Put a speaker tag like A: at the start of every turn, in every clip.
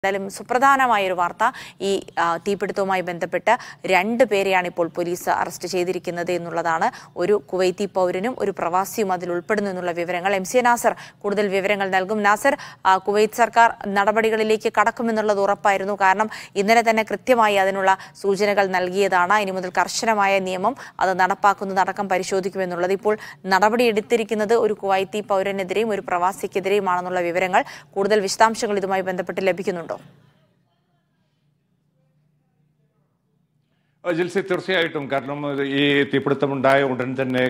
A: എന്തായാലും സുപ്രധാനമായ ഒരു വാർത്ത ഈ തീപിടുത്തവുമായി ബന്ധപ്പെട്ട് രണ്ട് പേരെയാണ് ഇപ്പോൾ പോലീസ് അറസ്റ്റ് ചെയ്തിരിക്കുന്നത് എന്നുള്ളതാണ് ഒരു കുവൈത്തി പൗരനും ഒരു പ്രവാസിയും അതിൽ ഉൾപ്പെടുന്നു എന്നുള്ള വിവരങ്ങൾ എം സി നാസർ കൂടുതൽ വിവരങ്ങൾ നൽകും നാസർ കുവൈത്ത് സർക്കാർ നടപടികളിലേക്ക് കടക്കുമെന്നുള്ളത് ഉറപ്പായിരുന്നു കാരണം ഇന്നലെ തന്നെ കൃത്യമായി അതിനുള്ള സൂചനകൾ നൽകിയതാണ് ഇനി മുതൽ കർശനമായ നിയമം അത് നടപ്പാക്കുന്നതടക്കം പരിശോധിക്കുമെന്നുള്ളത് ഇപ്പോൾ നടപടി ഒരു കുവൈത്തി പൗരനെതിരെയും ഒരു പ്രവാസിക്കെതിരെയുമാണെന്നുള്ള വിവരങ്ങൾ കൂടുതൽ വിശദാംശങ്ങൾ ഇതുമായി ബന്ധപ്പെട്ട് ലഭിക്കുന്നുണ്ട് Capital.
B: ജിൽസി തീർച്ചയായിട്ടും കാരണം ഈ തീപിടുത്തമുണ്ടായ ഉടൻ തന്നെ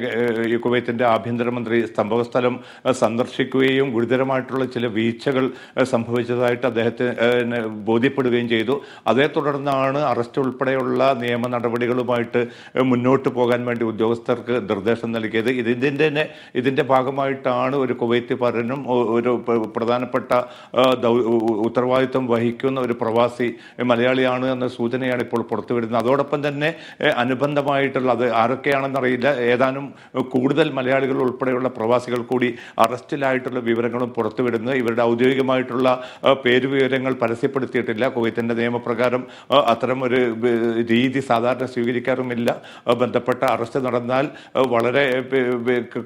B: ഈ കുവൈത്തിൻ്റെ ആഭ്യന്തരമന്ത്രി സംഭവസ്ഥലം സന്ദർശിക്കുകയും ഗുരുതരമായിട്ടുള്ള ചില വീഴ്ചകൾ സംഭവിച്ചതായിട്ട് അദ്ദേഹത്തിന് ബോധ്യപ്പെടുകയും ചെയ്തു അതേ തുടർന്നാണ് അറസ്റ്റ് ഉൾപ്പെടെയുള്ള നിയമ നടപടികളുമായിട്ട് മുന്നോട്ട് പോകാൻ വേണ്ടി ഉദ്യോഗസ്ഥർക്ക് നിർദ്ദേശം നൽകിയത് ഇതിൻ്റെ തന്നെ ഇതിൻ്റെ ഭാഗമായിട്ടാണ് ഒരു പരനും ഒരു പ്രധാനപ്പെട്ട ഉത്തരവാദിത്വം വഹിക്കുന്ന ഒരു പ്രവാസി മലയാളിയാണ് എന്ന സൂചനയാണ് ഇപ്പോൾ പുറത്തുവരുന്നത് അതോടൊപ്പം അതോടൊപ്പം തന്നെ അനുബന്ധമായിട്ടുള്ള അത് ആരൊക്കെയാണെന്നറിയില്ല ഏതാനും കൂടുതൽ മലയാളികൾ ഉൾപ്പെടെയുള്ള പ്രവാസികൾ കൂടി അറസ്റ്റിലായിട്ടുള്ള വിവരങ്ങളും പുറത്തുവിടുന്നത് ഇവരുടെ ഔദ്യോഗികമായിട്ടുള്ള പേര് വിവരങ്ങൾ പരസ്യപ്പെടുത്തിയിട്ടില്ല കുവൈത്തിൻ്റെ നിയമപ്രകാരം അത്തരം ഒരു രീതി സാധാരണ സ്വീകരിക്കാറുമില്ല ബന്ധപ്പെട്ട അറസ്റ്റ് നടന്നാൽ വളരെ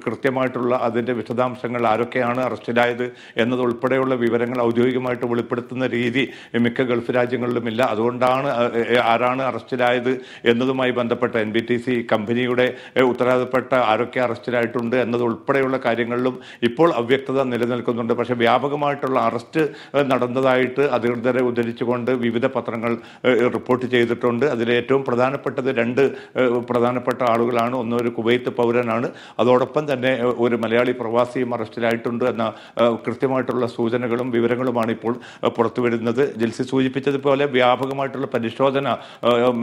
B: കൃത്യമായിട്ടുള്ള അതിൻ്റെ വിശദാംശങ്ങൾ ആരൊക്കെയാണ് അറസ്റ്റിലായത് എന്നതുൾപ്പെടെയുള്ള വിവരങ്ങൾ ഔദ്യോഗികമായിട്ട് വെളിപ്പെടുത്തുന്ന രീതി മിക്ക ഗൾഫ് രാജ്യങ്ങളിലും ഇല്ല അതുകൊണ്ടാണ് ആരാണ് അറസ്റ്റിലായത് എന്നതുമായി ബന്ധപ്പെട്ട എൻ ബി ടി സി കമ്പനിയുടെ ഉത്തരവാദപ്പെട്ട ആരൊക്കെ അറസ്റ്റിലായിട്ടുണ്ട് എന്നതുൾപ്പെടെയുള്ള കാര്യങ്ങളിലും ഇപ്പോൾ അവ്യക്തത നിലനിൽക്കുന്നുണ്ട് പക്ഷേ വ്യാപകമായിട്ടുള്ള അറസ്റ്റ് നടന്നതായിട്ട് അധികൃതരെ ഉദ്ധരിച്ചുകൊണ്ട് വിവിധ പത്രങ്ങൾ റിപ്പോർട്ട് ചെയ്തിട്ടുണ്ട് അതിലേറ്റവും പ്രധാനപ്പെട്ടത് രണ്ട് പ്രധാനപ്പെട്ട ആളുകളാണ് ഒന്ന് ഒരു കുവൈത്ത് പൗരനാണ് അതോടൊപ്പം തന്നെ ഒരു മലയാളി പ്രവാസിയും അറസ്റ്റിലായിട്ടുണ്ട് എന്ന കൃത്യമായിട്ടുള്ള സൂചനകളും വിവരങ്ങളുമാണ് ഇപ്പോൾ പുറത്തുവരുന്നത് ജിൽസി സൂചിപ്പിച്ചതുപോലെ വ്യാപകമായിട്ടുള്ള പരിശോധന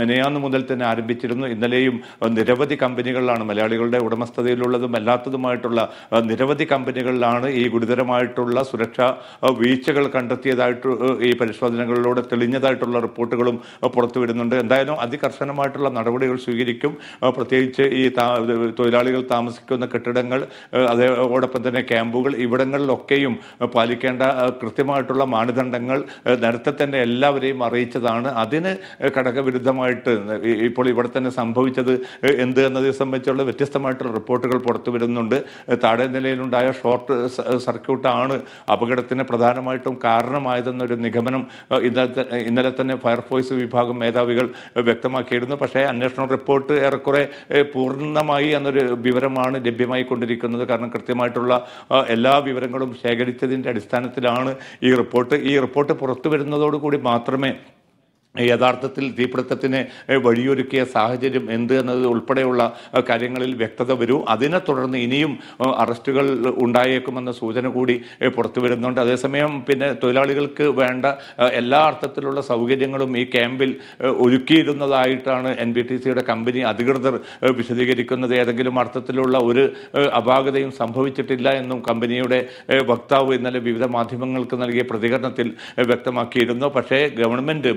B: മെനയാന്നു മുതൽ തന്നെ ആരംഭിച്ചിരുന്നു ഇന്നലെയും നിരവധി കമ്പനികളിലാണ് മലയാളികളുടെ ഉടമസ്ഥതയിലുള്ളതും അല്ലാത്തതുമായിട്ടുള്ള നിരവധി കമ്പനികളിലാണ് ഈ ഗുരുതരമായിട്ടുള്ള സുരക്ഷാ വീഴ്ചകൾ കണ്ടെത്തിയതായിട്ട് ഈ പരിശോധനകളിലൂടെ തെളിഞ്ഞതായിട്ടുള്ള റിപ്പോർട്ടുകളും പുറത്തുവിടുന്നുണ്ട് എന്തായാലും അതികർശനമായിട്ടുള്ള നടപടികൾ സ്വീകരിക്കും പ്രത്യേകിച്ച് ഈ തൊഴിലാളികൾ താമസിക്കുന്ന കെട്ടിടങ്ങൾ അതോടൊപ്പം തന്നെ ക്യാമ്പുകൾ ഇവിടങ്ങളിലൊക്കെയും പാലിക്കേണ്ട കൃത്യമായിട്ടുള്ള മാനദണ്ഡങ്ങൾ നേരത്തെ തന്നെ എല്ലാവരെയും അറിയിച്ചതാണ് അതിന് ഘടകവിരുദ്ധമായിട്ട് ഇപ്പോൾ ഇവിടെ തന്നെ സംഭവിച്ചത് എന്ത് എന്നതിനെ സംബന്ധിച്ചുള്ള വ്യത്യസ്തമായിട്ടുള്ള റിപ്പോർട്ടുകൾ പുറത്തു വരുന്നുണ്ട് താഴെ നിലയിലുണ്ടായ ഷോർട്ട് സർക്യൂട്ടാണ് അപകടത്തിന് പ്രധാനമായിട്ടും കാരണമായതെന്നൊരു നിഗമനം ഇന്നലെ ഇന്നലെ തന്നെ ഫയർഫോഴ്സ് വിഭാഗം മേധാവികൾ വ്യക്തമാക്കിയിരുന്നു പക്ഷേ അന്വേഷണ റിപ്പോർട്ട് ഏറെക്കുറെ പൂർണ്ണമായി എന്നൊരു വിവരമാണ് ലഭ്യമായി കൊണ്ടിരിക്കുന്നത് കാരണം കൃത്യമായിട്ടുള്ള എല്ലാ വിവരങ്ങളും ശേഖരിച്ചതിൻ്റെ അടിസ്ഥാനത്തിലാണ് ഈ റിപ്പോർട്ട് ഈ റിപ്പോർട്ട് പുറത്തു വരുന്നതോടുകൂടി മാത്രമേ യഥാർത്ഥത്തിൽ തീപിടുത്തത്തിന് വഴിയൊരുക്കിയ സാഹചര്യം എന്ത് എന്നത് ഉൾപ്പെടെയുള്ള കാര്യങ്ങളിൽ വ്യക്തത വരൂ അതിനെ തുടർന്ന് ഇനിയും അറസ്റ്റുകൾ ഉണ്ടായേക്കുമെന്ന സൂചന കൂടി പുറത്തു വരുന്നുണ്ട് അതേസമയം പിന്നെ തൊഴിലാളികൾക്ക് വേണ്ട എല്ലാ അർത്ഥത്തിലുള്ള സൗകര്യങ്ങളും ഈ ക്യാമ്പിൽ ഒരുക്കിയിരുന്നതായിട്ടാണ് എൻ ബി ടി സിയുടെ കമ്പനി അധികൃതർ വിശദീകരിക്കുന്നത് ഏതെങ്കിലും അർത്ഥത്തിലുള്ള ഒരു അപാകതയും സംഭവിച്ചിട്ടില്ല എന്നും കമ്പനിയുടെ വക്താവ് ഇന്നലെ വിവിധ മാധ്യമങ്ങൾക്ക് നൽകിയ പ്രതികരണത്തിൽ വ്യക്തമാക്കിയിരുന്നു പക്ഷേ ഗവൺമെൻറ്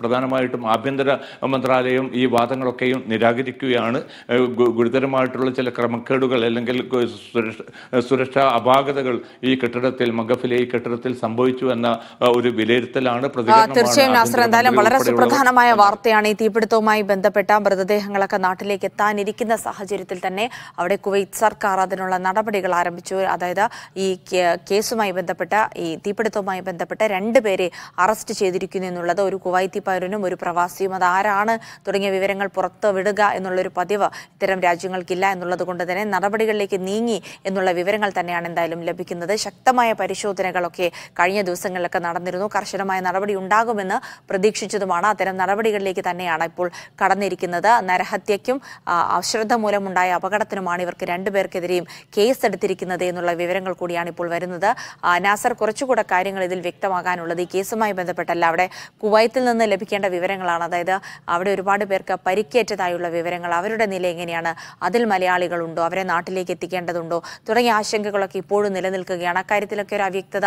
B: പ്രധാനമായിട്ടും ആഭ്യന്തര മന്ത്രാലയം ഈ വാദങ്ങളൊക്കെയും നിരാകരിക്കുകയാണ് ഗുരുതരമായിട്ടുള്ള ചില ക്രമക്കേടുകൾ അല്ലെങ്കിൽ സുരക്ഷാ അപാകതകൾ ഈ കെട്ടിടത്തിൽ മഗഫിലെ ഈ കെട്ടിടത്തിൽ സംഭവിച്ചു എന്ന ഒരു വിലയിരുത്തലാണ് തീർച്ചയായും എന്തായാലും വളരെ സുപ്രധാനമായ
A: വാർത്തയാണ് ഈ തീപിടുത്തവുമായി ബന്ധപ്പെട്ട മൃതദേഹങ്ങളൊക്കെ നാട്ടിലേക്ക് എത്താനിരിക്കുന്ന സാഹചര്യത്തിൽ തന്നെ അവിടെ കുവൈത്ത് സർക്കാർ അതിനുള്ള നടപടികൾ ആരംഭിച്ചു അതായത് ഈ കേസുമായി ബന്ധപ്പെട്ട ഈ തീപിടുത്തവുമായി ബന്ധപ്പെട്ട രണ്ടുപേരെ അറസ്റ്റ് ചെയ്തിരിക്കുന്നു എന്നുള്ളത് ഒരു കുവൈ കുവൈത്തി പൗരനും ഒരു പ്രവാസിയും അത് ആരാണ് തുടങ്ങിയ വിവരങ്ങൾ പുറത്ത് വിടുക എന്നുള്ളൊരു പതിവ് ഇത്തരം രാജ്യങ്ങൾക്കില്ല എന്നുള്ളത് കൊണ്ട് തന്നെ നടപടികളിലേക്ക് നീങ്ങി എന്നുള്ള വിവരങ്ങൾ തന്നെയാണ് എന്തായാലും ലഭിക്കുന്നത് ശക്തമായ പരിശോധനകളൊക്കെ കഴിഞ്ഞ ദിവസങ്ങളിലൊക്കെ നടന്നിരുന്നു കർശനമായ നടപടി ഉണ്ടാകുമെന്ന് പ്രതീക്ഷിച്ചതുമാണ് അത്തരം നടപടികളിലേക്ക് തന്നെയാണ് ഇപ്പോൾ കടന്നിരിക്കുന്നത് നരഹത്യയ്ക്കും അശ്രദ്ധ മൂലമുണ്ടായ അപകടത്തിനുമാണ് ഇവർക്ക് രണ്ടുപേർക്കെതിരെയും കേസ് എടുത്തിരിക്കുന്നത് എന്നുള്ള വിവരങ്ങൾ കൂടിയാണ് ഇപ്പോൾ വരുന്നത് നാസർ കുറച്ചുകൂടെ കാര്യങ്ങൾ ഇതിൽ വ്യക്തമാകാനുള്ളത് ഈ കേസുമായി ബന്ധപ്പെട്ടല്ല അവിടെ കുവൈത്തിൽ നിന്ന് നിന്ന് ലഭിക്കേണ്ട വിവരങ്ങളാണ് അതായത് അവിടെ ഒരുപാട് പേർക്ക് പരിക്കേറ്റതായുള്ള വിവരങ്ങൾ അവരുടെ നില എങ്ങനെയാണ് അതിൽ മലയാളികളുണ്ടോ അവരെ നാട്ടിലേക്ക് എത്തിക്കേണ്ടതുണ്ടോ തുടങ്ങിയ ആശങ്കകളൊക്കെ ഇപ്പോഴും നിലനിൽക്കുകയാണ് അക്കാര്യത്തിലൊക്കെ ഒരു അവ്യക്തത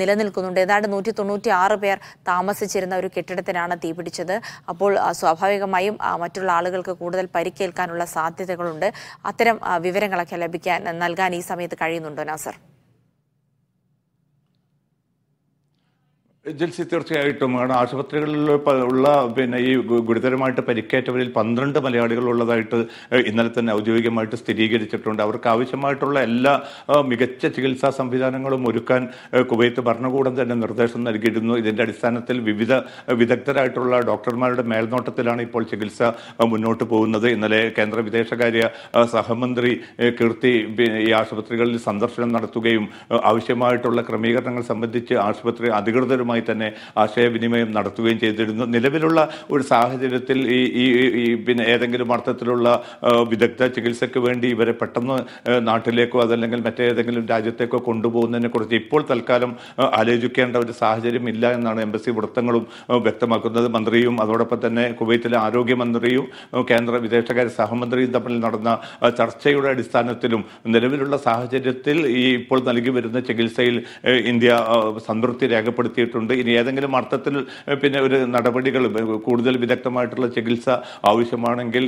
A: നിലനിൽക്കുന്നുണ്ട് ഏതാണ്ട് നൂറ്റി തൊണ്ണൂറ്റി ആറ് പേർ താമസിച്ചിരുന്ന ഒരു കെട്ടിടത്തിനാണ് തീപിടിച്ചത് അപ്പോൾ സ്വാഭാവികമായും മറ്റുള്ള ആളുകൾക്ക് കൂടുതൽ പരിക്കേൽക്കാനുള്ള സാധ്യതകളുണ്ട് അത്തരം വിവരങ്ങളൊക്കെ ലഭിക്കാൻ നൽകാൻ ഈ സമയത്ത് കഴിയുന്നുണ്ടോ നാസർ
B: ജിൽസി തീർച്ചയായിട്ടും ആണ് ആശുപത്രികളിൽ ഉള്ള പിന്നെ ഈ ഗുരുതരമായിട്ട് പരിക്കേറ്റവരിൽ പന്ത്രണ്ട് മലയാളികൾ ഉള്ളതായിട്ട് ഇന്നലെ തന്നെ ഔദ്യോഗികമായിട്ട് സ്ഥിരീകരിച്ചിട്ടുണ്ട് അവർക്ക് ആവശ്യമായിട്ടുള്ള എല്ലാ മികച്ച ചികിത്സാ സംവിധാനങ്ങളും ഒരുക്കാൻ കുവൈത്ത് ഭരണകൂടം തന്നെ നിർദ്ദേശം നൽകിയിരുന്നു ഇതിന്റെ അടിസ്ഥാനത്തിൽ വിവിധ വിദഗ്ധരായിട്ടുള്ള ഡോക്ടർമാരുടെ മേൽനോട്ടത്തിലാണ് ഇപ്പോൾ ചികിത്സ മുന്നോട്ട് പോകുന്നത് ഇന്നലെ കേന്ദ്ര വിദേശകാര്യ സഹമന്ത്രി കീർത്തി ഈ ആശുപത്രികളിൽ സന്ദർശനം നടത്തുകയും ആവശ്യമായിട്ടുള്ള ക്രമീകരണങ്ങൾ സംബന്ധിച്ച് ആശുപത്രി അധികൃതരുമായി ശക്തമായി തന്നെ ആശയവിനിമയം നടത്തുകയും ചെയ്തിരുന്നു നിലവിലുള്ള ഒരു സാഹചര്യത്തിൽ ഈ ഈ പിന്നെ ഏതെങ്കിലും അർത്ഥത്തിലുള്ള വിദഗ്ധ ചികിത്സയ്ക്ക് വേണ്ടി ഇവരെ പെട്ടെന്ന് നാട്ടിലേക്കോ അതല്ലെങ്കിൽ മറ്റേതെങ്കിലും രാജ്യത്തേക്കോ കൊണ്ടുപോകുന്നതിനെ കുറിച്ച് ഇപ്പോൾ തൽക്കാലം ആലോചിക്കേണ്ട ഒരു സാഹചര്യം ഇല്ല എന്നാണ് എംബസി വൃത്തങ്ങളും വ്യക്തമാക്കുന്നത് മന്ത്രിയും അതോടൊപ്പം തന്നെ കുവൈത്തിലെ ആരോഗ്യമന്ത്രിയും കേന്ദ്ര വിദേശകാര്യ സഹമന്ത്രിയും തമ്മിൽ നടന്ന ചർച്ചയുടെ അടിസ്ഥാനത്തിലും നിലവിലുള്ള സാഹചര്യത്തിൽ ഈ ഇപ്പോൾ നൽകി വരുന്ന ചികിത്സയിൽ ഇന്ത്യ സംതൃപ്തി രേഖപ്പെടുത്തിയിട്ടുണ്ട് ഉണ്ട് ഇനി ഏതെങ്കിലും അർത്ഥത്തിൽ പിന്നെ ഒരു നടപടികൾ കൂടുതൽ വിദഗ്ധമായിട്ടുള്ള ചികിത്സ ആവശ്യമാണെങ്കിൽ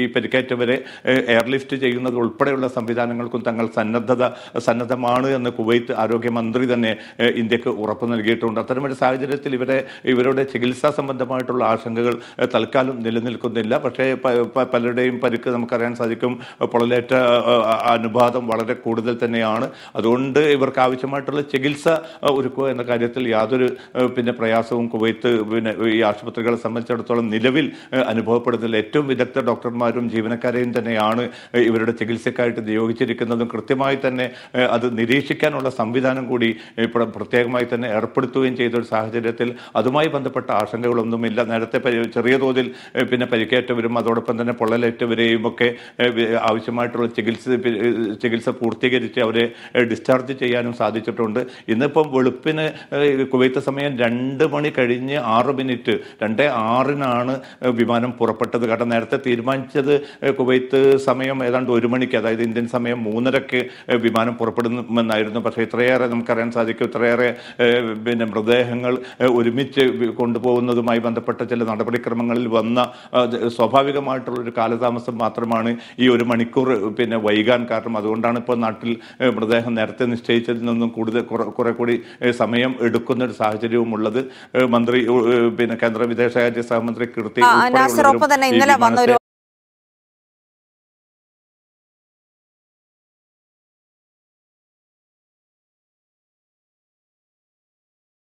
B: ഈ പരിക്കേറ്റവരെ എയർലിഫ്റ്റ് ചെയ്യുന്നത് ഉൾപ്പെടെയുള്ള സംവിധാനങ്ങൾക്കും തങ്ങൾ സന്നദ്ധത സന്നദ്ധമാണ് എന്ന് കുവൈത്ത് ആരോഗ്യമന്ത്രി തന്നെ ഇന്ത്യക്ക് ഉറപ്പ് നൽകിയിട്ടുണ്ട് അത്തരമൊരു സാഹചര്യത്തിൽ ഇവരെ ഇവരുടെ ചികിത്സാ സംബന്ധമായിട്ടുള്ള ആശങ്കകൾ തൽക്കാലം നിലനിൽക്കുന്നില്ല പക്ഷേ പലരുടെയും പരിക്ക് നമുക്കറിയാൻ സാധിക്കും പൊളലേറ്റ അനുപാതം വളരെ കൂടുതൽ തന്നെയാണ് അതുകൊണ്ട് ഇവർക്ക് ആവശ്യമായിട്ടുള്ള ചികിത്സ ഒരുക്കുക എന്ന കാര്യം കാര്യത്തിൽ യാതൊരു പിന്നെ പ്രയാസവും കുവൈത്ത് പിന്നെ ഈ ആശുപത്രികളെ സംബന്ധിച്ചിടത്തോളം നിലവിൽ അനുഭവപ്പെടുന്നില്ല ഏറ്റവും വിദഗ്ധ ഡോക്ടർമാരും ജീവനക്കാരെയും തന്നെയാണ് ഇവരുടെ ചികിത്സക്കായിട്ട് നിയോഗിച്ചിരിക്കുന്നതും കൃത്യമായി തന്നെ അത് നിരീക്ഷിക്കാനുള്ള സംവിധാനം കൂടി പ്രത്യേകമായി തന്നെ ഏർപ്പെടുത്തുകയും ചെയ്ത ഒരു സാഹചര്യത്തിൽ അതുമായി ബന്ധപ്പെട്ട ആശങ്കകളൊന്നുമില്ല നേരത്തെ ചെറിയ തോതിൽ പിന്നെ പരിക്കേറ്റവരും അതോടൊപ്പം തന്നെ പൊള്ളലേറ്റവരെയും ഒക്കെ ആവശ്യമായിട്ടുള്ള ചികിത്സ ചികിത്സ പൂർത്തീകരിച്ച് അവരെ ഡിസ്ചാർജ് ചെയ്യാനും സാധിച്ചിട്ടുണ്ട് ഇന്നിപ്പം വെളുപ്പിന് കുവൈത്ത് സമയം രണ്ട് മണി കഴിഞ്ഞ് ആറ് മിനിറ്റ് രണ്ട് ആറിനാണ് വിമാനം പുറപ്പെട്ടത് കാരണം നേരത്തെ തീരുമാനിച്ചത് കുവൈത്ത് സമയം ഏതാണ്ട് ഒരു മണിക്ക് അതായത് ഇന്ത്യൻ സമയം മൂന്നരക്ക് വിമാനം പുറപ്പെടുമെന്നായിരുന്നു പക്ഷേ ഇത്രയേറെ നമുക്കറിയാൻ സാധിക്കും ഇത്രയേറെ പിന്നെ മൃതദേഹങ്ങൾ ഒരുമിച്ച് കൊണ്ടുപോകുന്നതുമായി ബന്ധപ്പെട്ട ചില നടപടിക്രമങ്ങളിൽ വന്ന സ്വാഭാവികമായിട്ടുള്ള ഒരു കാലതാമസം മാത്രമാണ് ഈ ഒരു മണിക്കൂർ പിന്നെ വൈകാൻ കാരണം അതുകൊണ്ടാണ് ഇപ്പോൾ നാട്ടിൽ മൃതദേഹം നേരത്തെ നിശ്ചയിച്ചതിൽ നിന്നും കൂടുതൽ കുറെ കൂടി സമയം നിർണയം എടുക്കുന്ന ഒരു സാഹചര്യവും ഉള്ളത് മന്ത്രി പിന്നെ കേന്ദ്ര വിദേശകാര്യ സഹമന്ത്രി കീർത്തി തന്നെ ഇന്നലെ വന്ന